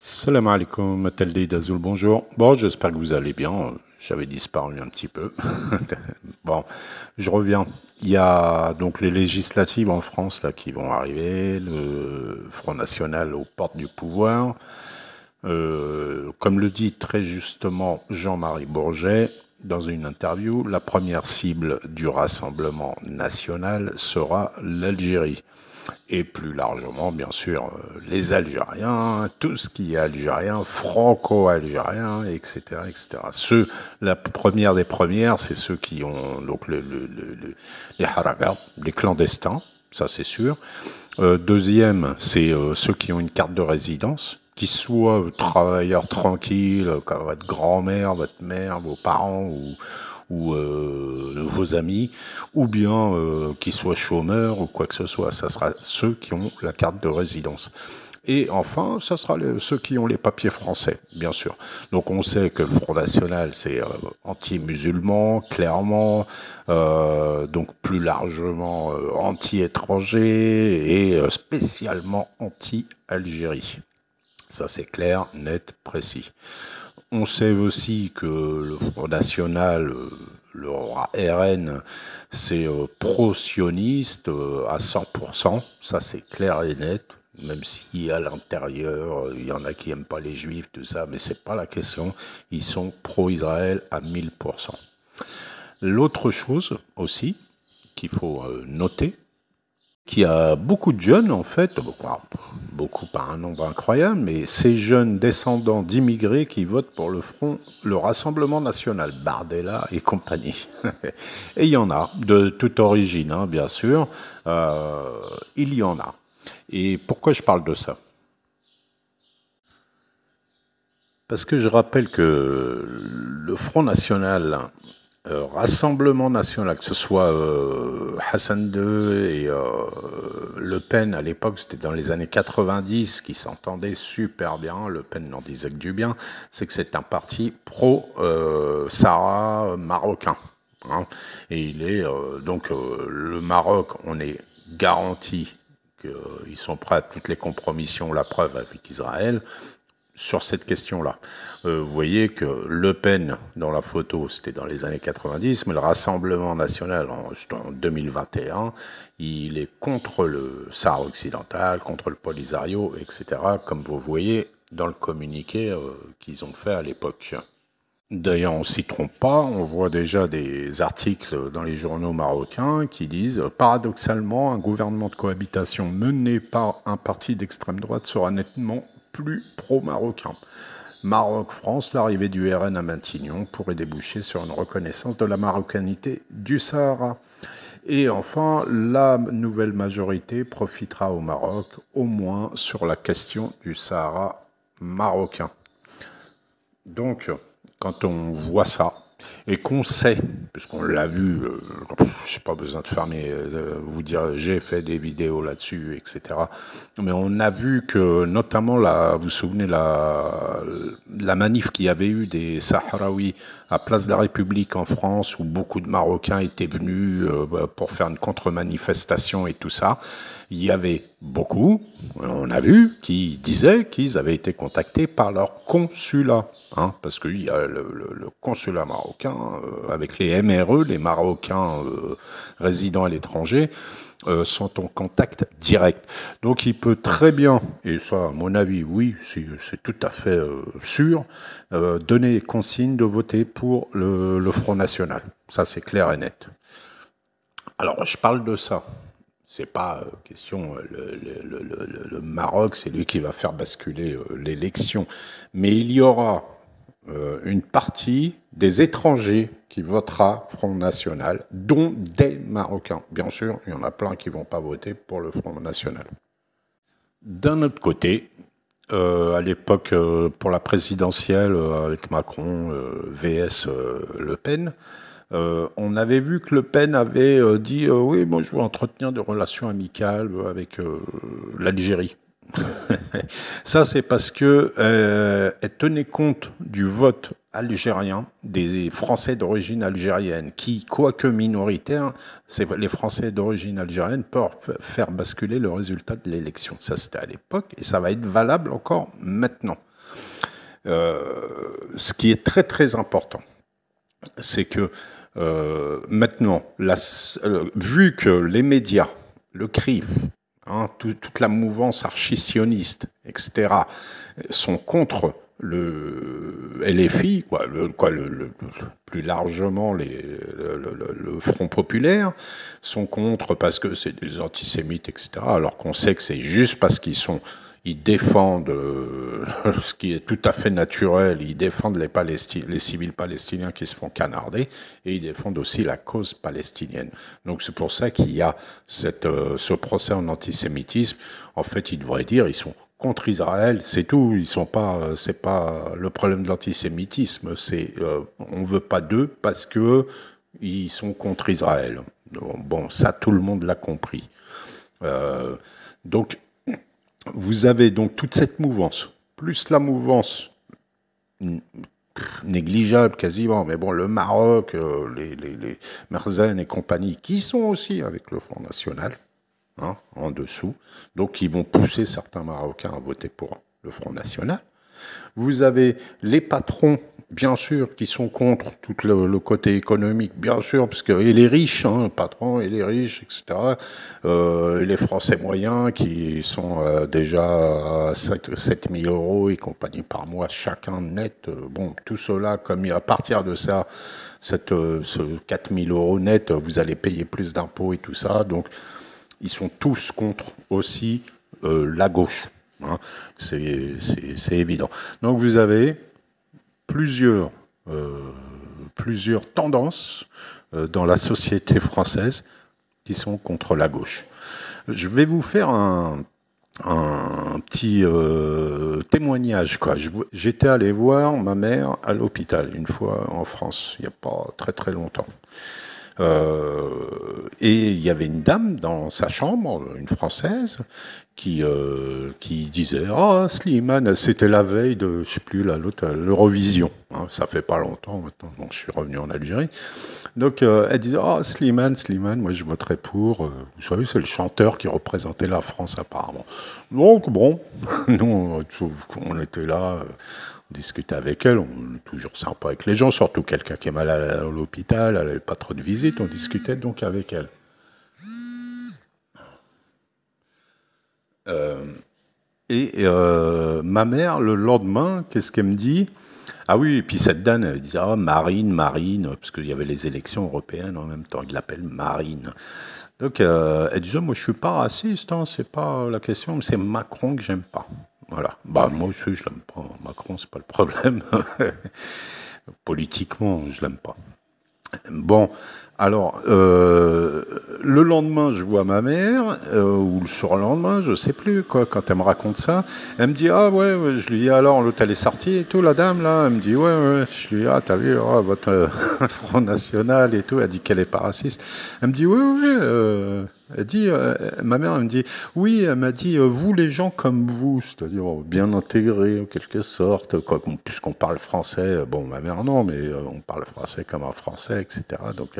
Salam alaikum, Mathilde d'Azoul bonjour. Bon, j'espère que vous allez bien. J'avais disparu un petit peu. bon, je reviens. Il y a donc les législatives en France là, qui vont arriver, le Front National aux portes du pouvoir. Euh, comme le dit très justement Jean-Marie Bourget dans une interview, la première cible du Rassemblement national sera l'Algérie et plus largement, bien sûr, euh, les Algériens, tout ce qui est algérien, franco-algérien, etc., etc. Ceux, la première des premières, c'est ceux qui ont donc les haragas, les clandestins, ça c'est sûr. Euh, deuxième, c'est euh, ceux qui ont une carte de résidence, qui soient travailleurs tranquilles, comme votre grand-mère, votre mère, vos parents ou ou euh, vos amis, ou bien qui euh, qu'ils soient chômeurs ou quoi que ce soit. Ça sera ceux qui ont la carte de résidence. Et enfin, ça sera ceux qui ont les papiers français, bien sûr. Donc on sait que le Front National, c'est euh, anti-musulman, clairement, donc plus largement anti-étranger et spécialement anti-Algérie. Ça c'est clair, net, précis. On sait aussi que le Front National, euh, le RN, c'est euh, pro-sioniste euh, à 100%, ça c'est clair et net, même si à l'intérieur, il y en a qui n'aiment pas les juifs, tout ça, mais ce n'est pas la question, ils sont pro-Israël à 1000%. L'autre chose aussi qu'il faut noter, qui a beaucoup de jeunes, en fait, ah, beaucoup pas un nombre incroyable, mais ces jeunes descendants d'immigrés qui votent pour le Front, le Rassemblement National, Bardella et compagnie. et il y en a, de toute origine, hein, bien sûr, euh, il y en a. Et pourquoi je parle de ça Parce que je rappelle que le Front National euh, Rassemblement national, que ce soit euh, Hassan II et euh, Le Pen à l'époque, c'était dans les années 90, qui s'entendaient super bien, Le Pen n'en disait que du bien, c'est que c'est un parti pro-Sahara marocain. Hein. et il est donc le Maroc, on est garanti qu'ils sont prêts à toutes les compromissions, la preuve avec Israël sur cette question-là. Euh, vous voyez que Le Pen, dans la photo, c'était dans les années 90, mais le Rassemblement national, en, en 2021, il est contre le Sahara occidental, contre le Polisario, etc., comme vous voyez dans le communiqué euh, qu'ils ont fait à l'époque. D'ailleurs, on s'y trompe pas, on voit déjà des articles dans les journaux marocains qui disent paradoxalement, un gouvernement de cohabitation mené par un parti d'extrême droite sera nettement plus pro-marocain. Maroc-France, l'arrivée du RN à Matignon pourrait déboucher sur une reconnaissance de la marocanité du Sahara. Et enfin, la nouvelle majorité profitera au Maroc, au moins sur la question du Sahara marocain. Donc, quand on voit ça, et qu'on sait, puisqu'on l'a vu, euh, je n'ai pas besoin de faire euh, vous dire j'ai fait des vidéos là-dessus, etc. Mais on a vu que notamment la, vous vous souvenez la, la manif qu'il y avait eu des Sahraouis à Place de la République en France, où beaucoup de Marocains étaient venus euh, pour faire une contre-manifestation et tout ça. Il y avait beaucoup, on a vu, qui disaient qu'ils avaient été contactés par leur consulat, hein, parce qu'il y a le, consulat marocain, euh, avec les MRE, les Marocains euh, résidents résidant à l'étranger, euh, sont en contact direct. Donc il peut très bien, et ça à mon avis oui, c'est tout à fait sûr, donner donner consigne de voter pour le Front National. Ça c'est clair et net. Alors je parle de ça. C'est pas euh, question, euh, le, Maroc, c'est lui qui va faire basculer euh, l'élection. Mais il y aura une partie des étrangers qui votera Front National, dont des Marocains. Bien sûr, il y en a plein qui ne vont pas voter pour le Front National. D'un autre côté, à l'époque, pour la présidentielle, avec Macron, VS Le Pen, euh, on avait vu que Le Pen avait euh, dit euh, oui, moi je veux entretenir des relations amicales avec l'Algérie. Ça, c'est parce que elle tenait compte du vote algérien des Français d'origine algérienne, qui, quoique minoritaire, les Français d'origine algérienne peuvent faire basculer le résultat de l'élection. Ça, c'était à l'époque, et ça va être valable encore maintenant. ce qui est très très important, c'est que euh, maintenant, euh, vu que les médias, le CRIF, hein, toute la mouvance archi-sioniste, etc., sont contre le LFI, quoi, plus largement les, le, Front populaire, sont contre parce que c'est des antisémites, etc., alors qu'on sait que c'est juste parce qu'ils sont ils défendent euh, ce qui est tout à fait naturel, ils défendent les, Palestiniens, les civils palestiniens qui se font canarder, et ils défendent aussi la cause palestinienne. Donc c'est pour ça qu'il y a cette, euh, ce procès en antisémitisme. En fait, ils devraient dire, ils sont contre Israël, c'est tout. Ils sont pas, euh, c'est pas le problème de l'antisémitisme. C'est, ne on veut pas d'eux parce que ils sont contre Israël. Bon, ça tout le monde l'a compris. donc vous avez donc toute cette mouvance, plus la mouvance négligeable quasiment, mais bon, le Maroc, euh, les, les, et compagnie, qui sont aussi avec le Front National, hein, en dessous, donc qui vont pousser certains Marocains à voter pour le Front National. Vous avez les patrons, bien sûr, qui sont contre tout le, côté économique, bien sûr, parce que et les riches, hein, patrons et les riches, etc. Euh, les Français moyens qui sont euh, déjà à 7, 000 euros et compagnie par mois chacun net. Euh, bon, tout cela, comme à partir de ça, cette, ce 4 000 euros net, vous allez payer plus d'impôts et tout ça. Donc, ils sont tous contre aussi la gauche. Hein, c'est évident. Donc vous avez plusieurs, euh, plusieurs tendances euh, dans la société française qui sont contre la gauche. Je vais vous faire un, petit euh, témoignage. J'étais allé voir ma mère à l'hôpital une fois en France, il n'y a pas très très longtemps. Euh, et il y avait une dame dans sa chambre, une Française, qui, euh, qui disait Ah, oh, Slimane, c'était la veille de, je sais plus, l'Eurovision. Hein, ça fait pas longtemps maintenant, donc je suis revenu en Algérie. Donc euh, elle disait Oh, Slimane, Slimane, moi je voterai pour. vous savez, c'est le chanteur qui représentait la France apparemment. Donc bon, nous, on était là discuter avec elle. On est toujours sympa avec les gens, surtout quelqu'un qui est malade à l'hôpital, elle n'avait pas trop de visites, on discutait donc avec elle. Euh, et euh, ma mère, le lendemain, qu'est-ce qu'elle me dit Ah oui, et puis cette dame, elle disait ah, Marine, Marine, parce qu'il y avait les élections européennes en même temps, il l'appelle Marine. Donc euh, elle disait Moi, je suis pas raciste, hein, c'est pas la question, c'est Macron que j'aime pas. Voilà. Bah, moi aussi, je l'aime pas. Macron, c'est pas le problème. Politiquement, je l'aime pas. Bon, alors, euh, le lendemain, je vois ma mère, euh, ou le surlendemain, je sais plus, quoi, quand elle me raconte ça. Elle me dit, ah ouais, je lui dis, ah, alors, l'hôtel est sorti et tout, la dame, là. Elle me dit, ouais, ouais. Je lui dis, ah, t'as vu, oh, votre euh, Front National et tout. Elle dit qu'elle est pas raciste. Elle me dit, ouais, ouais, euh, elle dit, ma mère, elle me dit, oui, elle m'a dit, vous, les gens comme vous, c'est-à-dire oh, bien intégrés, en quelque sorte, quoi, puisqu'on parle français. Bon, ma mère, non, mais on parle français comme un français, etc. Donc,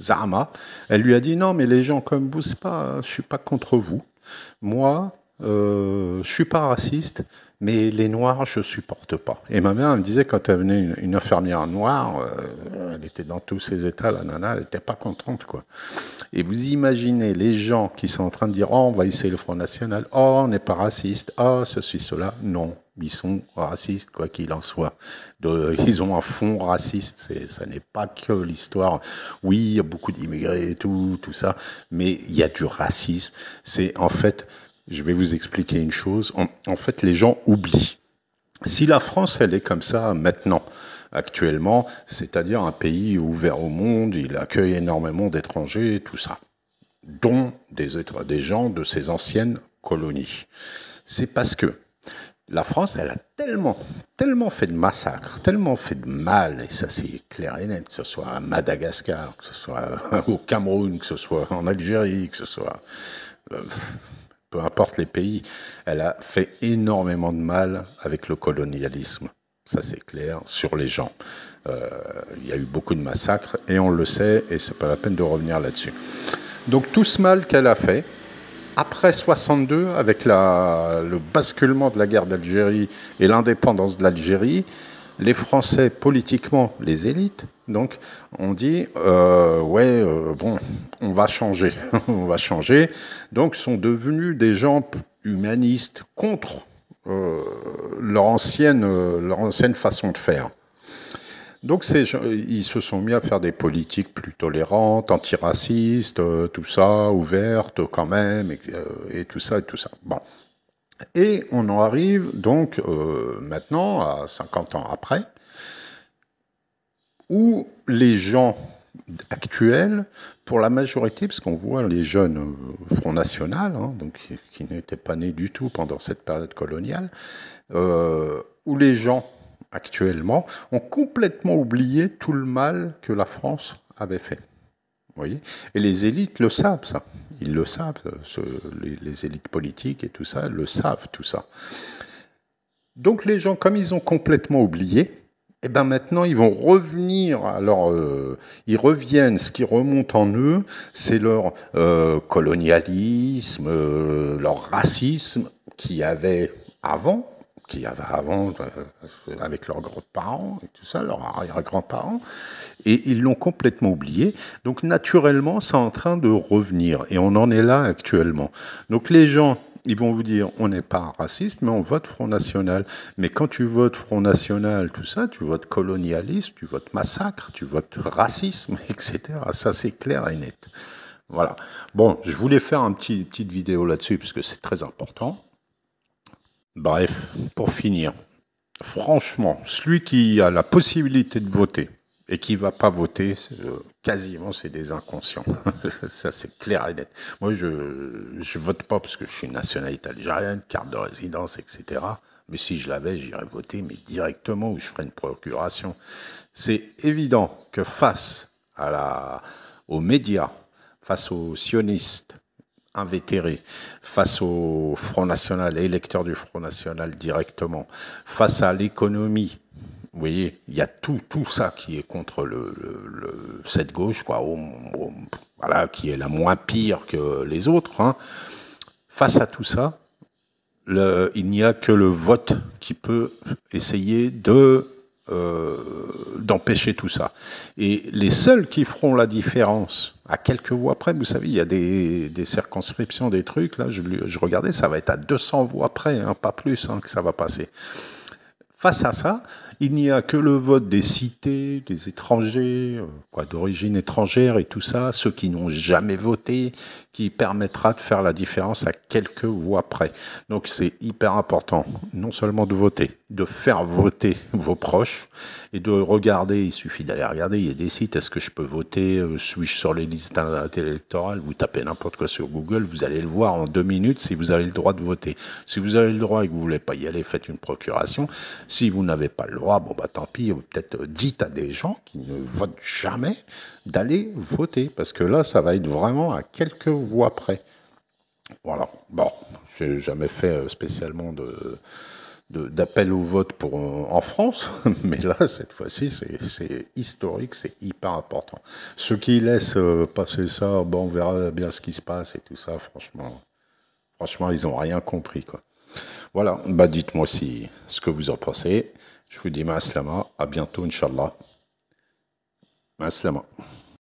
Zama, elle lui a dit non, mais les gens comme vous, pas, je suis pas contre vous. Moi, euh, je suis pas raciste, mais les noirs, je supporte pas. Et ma mère, me disait, quand elle venait une, infirmière noire, euh, elle était dans tous ses états, la nana, elle n'était pas contente, quoi. Et vous imaginez les gens qui sont en train de dire, oh, on va essayer le Front National, oh, on n'est pas raciste, oh, ceci, cela. Non, ils sont racistes, quoi qu'il en soit. De, ils ont un fond raciste, ça n'est pas que l'histoire. Oui, il y a beaucoup d'immigrés et tout, tout ça, mais il y a du racisme. C'est en fait je vais vous expliquer une chose. En, fait, les gens oublient. Si la France, elle est comme ça maintenant, actuellement, c'est-à-dire un pays ouvert au monde, il accueille énormément d'étrangers, tout ça, dont des, êtres, des gens de ses anciennes colonies. C'est parce que la France, elle a tellement, tellement fait de massacres, tellement fait de mal, et ça c'est clair et net, que ce soit à Madagascar, que ce soit au Cameroun, que ce soit en Algérie, que ce soit... Euh, peu importe les pays, elle a fait énormément de mal avec le colonialisme. Ça c'est clair, sur les gens. Euh, il y a eu beaucoup de massacres et on le sait et c'est pas la peine de revenir là-dessus. Donc tout ce mal qu'elle a fait, après 62, avec le basculement de la guerre d'Algérie et l'indépendance de l'Algérie, les Français politiquement, les élites, donc on dit euh, ouais euh, bon on va changer, on va changer. Donc sont devenus des gens humanistes contre euh, leur ancienne façon de faire. Donc ils se sont mis à faire des politiques plus tolérantes, antiracistes, tout ça, ouvertes quand même, et, et tout ça, et tout ça. Bon, et on en arrive donc euh, maintenant, à 50 ans après, où les gens actuels, pour la majorité, parce qu'on voit les jeunes euh, Front National, hein, qui, n'étaient pas nés du tout pendant cette période coloniale, euh, où les gens actuellement ont complètement oublié tout le mal que la France avait fait et les élites le savent, ça. Ils le savent, les, élites politiques et tout ça, le savent, tout ça. Donc les gens, comme ils ont complètement oublié, et eh ben maintenant ils vont revenir. Alors euh, ils reviennent. Ce qui remonte en eux, c'est leur euh, colonialisme, euh, leur racisme qu'il y avait avant, qu'il y avait avant, euh, avec leurs grands-parents et tout ça, leurs arrière-grands-parents, et ils l'ont complètement oublié. Donc naturellement, c'est en train de revenir, et on en est là actuellement. Donc les gens ils vont vous dire on n'est pas raciste, mais on vote Front National. Mais quand tu votes Front National, tout ça, tu votes colonialisme, tu votes massacre, tu votes racisme, etc. Ça, c'est clair et net. Voilà. Bon, je voulais faire une petit petite vidéo là-dessus, parce que c'est très important. Bref, pour finir, franchement, celui qui a la possibilité de voter et qui va pas voter, euh, quasiment c'est des inconscients. ça c'est clair et net. Moi je ne vote pas parce que je suis nationalité algérienne, carte de résidence, etc. Mais si je l'avais, j'irais voter, mais directement ou je ferais une procuration. C'est évident que face aux médias, face aux sionistes, Invétéré face au Front National, électeurs du Front National directement, face à l'économie. Vous voyez, il y a tout, tout ça qui est contre le, cette gauche, quoi, voilà, qui est la moins pire que les autres. Hein. Face à tout ça, il n'y a que le vote qui peut essayer de euh, d'empêcher tout ça. Et les seuls qui feront la différence, à quelques voix près, vous savez, il y a des, des circonscriptions, des trucs, là, je, je, regardais, ça va être à 200 voix près, hein, pas plus, hein, que ça va passer. Face à ça, il n'y a que le vote des cités, des étrangers, euh, d'origine étrangère et tout ça, ceux qui n'ont jamais voté, qui permettra de faire la différence à quelques voix près. Donc c'est hyper important, non seulement de voter, de faire voter vos proches et de regarder, il suffit d'aller regarder, il y a des sites, est-ce que je peux voter, euh, suis-je sur les listes électorales, vous tapez n'importe quoi sur Google, vous allez le voir en deux minutes si vous avez le droit de voter. Si vous avez le droit et que vous voulez pas y aller, faites une procuration. Si vous n'avez pas le droit, bon bah tant pis, peut-être euh, dites à des gens qui ne votent jamais d'aller voter, parce que là, ça va être vraiment à quelques voix près. Voilà, bon, j'ai jamais fait euh, spécialement de d'appel au vote pour, euh, en France, mais là, cette fois-ci, c'est historique, c'est hyper important. Ceux qui laissent euh, passer ça, bon, on verra bien ce qui se passe et tout ça, franchement, franchement ils n'ont rien compris. Quoi. Voilà, bah, dites-moi si ce que vous en pensez. Je vous dis ma à bientôt, Inch'Allah. Ma